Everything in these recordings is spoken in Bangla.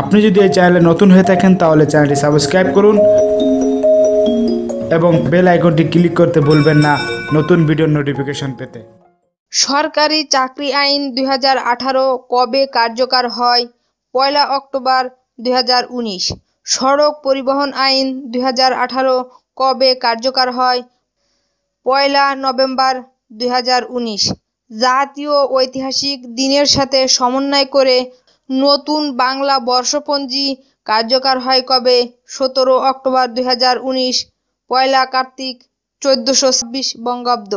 আপনি যদি এই চ্যানেলে নতুন হয়ে থাকেন তাহলে চ্যানেলটি সাবস্ক্রাইব করুন এবং বেল আইকনটি ক্লিক করতে ভুলবেন না নতুন ভিডিওর নোটিফিকেশন পেতে সরকারি চাকরি আইন দুই কবে কার্যকর হয় পয়লা অক্টোবর দুই সড়ক পরিবহন আইন দুই কবে কার্যকর হয় পয়লা নভেম্বর দুই জাতীয় ঐতিহাসিক দিনের সাথে সমন্বয় করে নতুন বাংলা বর্ষপঞ্জি কার্যকর হয় কবে সতেরো অক্টোবর দুই হাজার উনিশ পয়লা কার্তিক চোদ্দোশো ছাব্বিশ বঙ্গাব্দ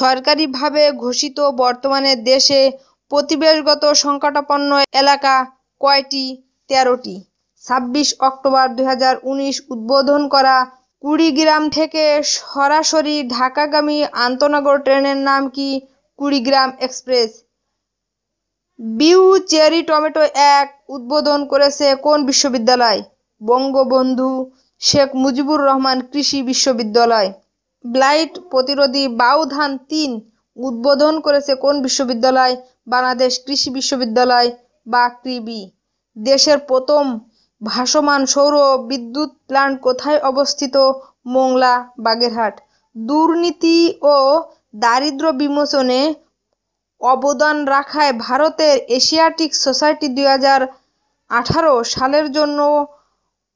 সরকারিভাবে ঘোষিত বর্তমানে দেশে প্রতিবেশগত সংকটাপন্ন এলাকা কয়টি তেরোটি ছাব্বিশ অক্টোবর দুই উদ্বোধন করা কুড়িগ্রাম থেকে সরাসরি ঢাকাগামী আন্তনগর ট্রেনের নাম কি কুড়িগ্রাম এক্সপ্রেস চেরি টমেটো এক উদ্বোধন করেছে কোন বিশ্ববিদ্যালয় বঙ্গবন্ধু শেখ মুজিবুর রহমান কৃষি বিশ্ববিদ্যালয় ব্লাইট প্রতিরোধী বাউধান তিন উদ্বোধন করেছে কোন বিশ্ববিদ্যালয় বাংলাদেশ কৃষি বিশ্ববিদ্যালয় বা কৃবি দেশের প্রথম ভাসমান সৌর বিদ্যুৎ প্ল্যান্ট কোথায় অবস্থিত মোংলা বাগেরহাট দুর্নীতি ও দারিদ্র বিমোচনে অবদান রাখায় ভারতের এশিয়াটিক সোসাইটি দুই সালের জন্য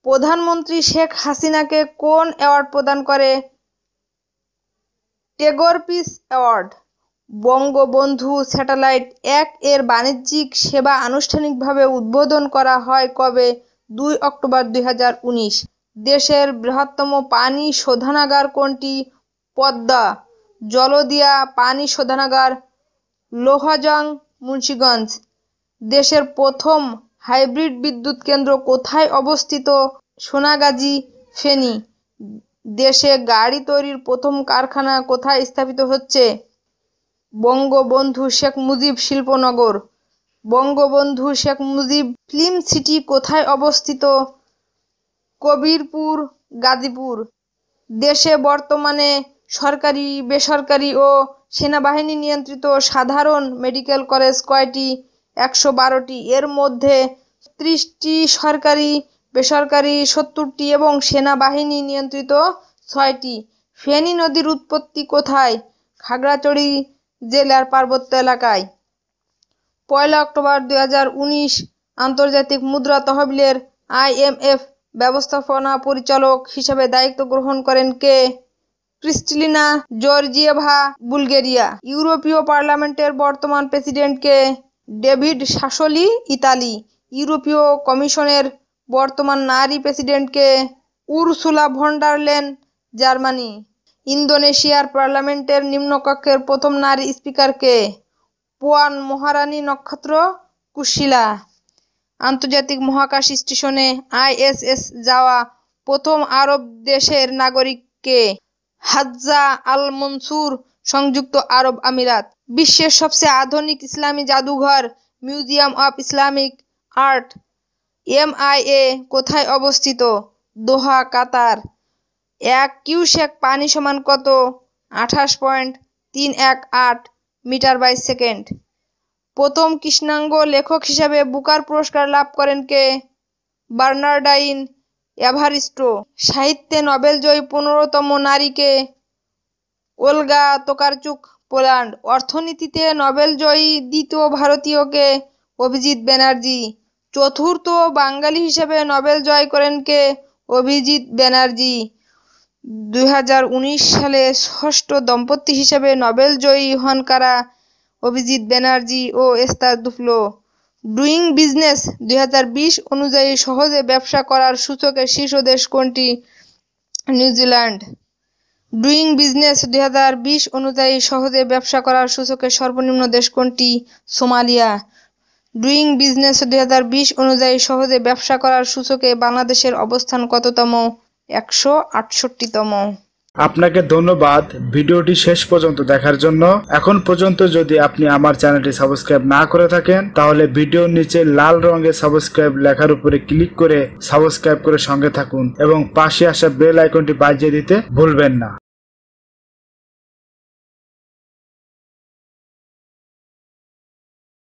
প্রধানমন্ত্রী শেখ হাসিনাকে কোন অ্যাওয়ার্ড প্রদান করে Tagore peace award Bangabandhu satellite এক এর বাণিজ্যিক সেবা আনুষ্ঠানিকভাবে উদ্বোধন করা হয় কবে দুই অক্টোবর দুই দেশের বৃহত্তম পানি শোধনাগার কোনটি পদ্মা জলদিয়া পানি শোধনাগার লোহাজং মুন্সীগঞ্জ দেশের প্রথম হাইব্রিড বিদ্যুৎ কেন্দ্র কোথায় অবস্থিত সোনাগাজী ফেনী দেশে গাড়ি তৈরির প্রথম কারখানা কোথায় স্থাপিত হচ্ছে বঙ্গবন্ধু শেখ মুজিব শিল্পনগর বঙ্গবন্ধু শেখ মুজিব ফিল্ম সিটি কোথায় অবস্থিত কবিরপুর গাজীপুর দেশে বর্তমানে সরকারি বেসরকারি ও সেনাবাহিনী নিয়ন্ত্রিত সাধারণ মেডিকেল কলেজ কয়টি একশো বারোটি এর মধ্যে ত্রিশটি সরকারি বেসরকারি সত্তরটি এবং সেনাবাহিনী নিয়ন্ত্রিত ছয়টি ফেনী নদীর উৎপত্তি কোথায় খাগড়াচড়ি জেলার পার্বত্য এলাকায় পয়লা অক্টোবর উনিশ আন্তর্জাতিক মুদ্রা তহবিলের আইএমএফ ব্যবস্থাপনা পরিচালক হিসেবে দায়িত্ব গ্রহণ করেন কে ক্রিস্টলিনা জর্জিয়েভা বুলগেরিয়া ইউরোপীয় পার্লামেন্টের বর্তমান প্রেসিডেন্টকে ডেভিড শাসলি ইতালি ইউরোপীয় কমিশনের বর্তমান নারী প্রেসিডেন্টকে উরসুলা ভন্ডারলেন জার্মানি ইন্দোনেশিয়ার পার্লামেন্টের নিম্নকক্ষের প্রথম নারী স্পিকারকে পোয়ান মহারানী নক্ষত্র কুশিলা আন্তর্জাতিক মহাকাশ স্টেশনে আইএসএস যাওয়া প্রথম আরব দেশের নাগরিককে হাজ্জা আল মনসুর সংযুক্ত আরব আমিরাত বিশ্বের সবচেয়ে আধুনিক ইসলামী জাদুঘর museum of Islamic art M I A কোথায় অবস্থিত দোহা কাতার এক কিউসেক পানি সমান কত আঠাশ পয়েন্ট তিন এক আট মিটার বাই সেকেন্ড প্রথম কৃষ্ণাঙ্গ লেখক হিসাবে বুকার পুরস্কার লাভ করেন কে বার্নার্ডাইন এভারিস্টো সাহিত্যে নোবেলজয়ী পনেরোতম নারীকে ওলগা তোকারচুক পোল্যান্ড অর্থনীতিতে নোবেলজয়ী দ্বিতীয় ভারতীয়কে অভিজিৎ ব্যানার্জি চতুর্থ বাঙালি হিসেবে নোবেল জয় করেন কে অভিজিৎ ব্যানার্জি দুই সালে ষষ্ঠ দম্পতি হিসেবে নোবেল জয়ী হন কারা অভিজিৎ ব্যানার্জি ও এস্তার দুফলো ডুইং বিজনেস দুই অনুযায়ী সহজে ব্যবসা করার সূচকে শীর্ষ দেশ কোনটি নিউজিল্যান্ড ডুইং বিজনেস দুই অনুযায়ী সহজে ব্যবসা করার সূচকে সর্বনিম্ন দেশ কোনটি সোমালিয়া ডুইং বিজনেস দুই অনুযায়ী সহজে ব্যবসা করার সূচকে বাংলাদেশের অবস্থান কততম একশো আটষট্টিতম আপনাকে ধন্যবাদ ভিডিওটি শেষ পর্যন্ত দেখার জন্য এখন পর্যন্ত যদি আপনি আমার চ্যানেলটি সাবস্ক্রাইব না করে থাকেন তাহলে ভিডিওর নিচে লাল রঙের সাবস্ক্রাইব লেখার উপরে ক্লিক করে সাবস্ক্রাইব করে সঙ্গে থাকুন এবং পাশে আসা বেল আইকনটি বাজিয়ে দিতে ভুলবেন না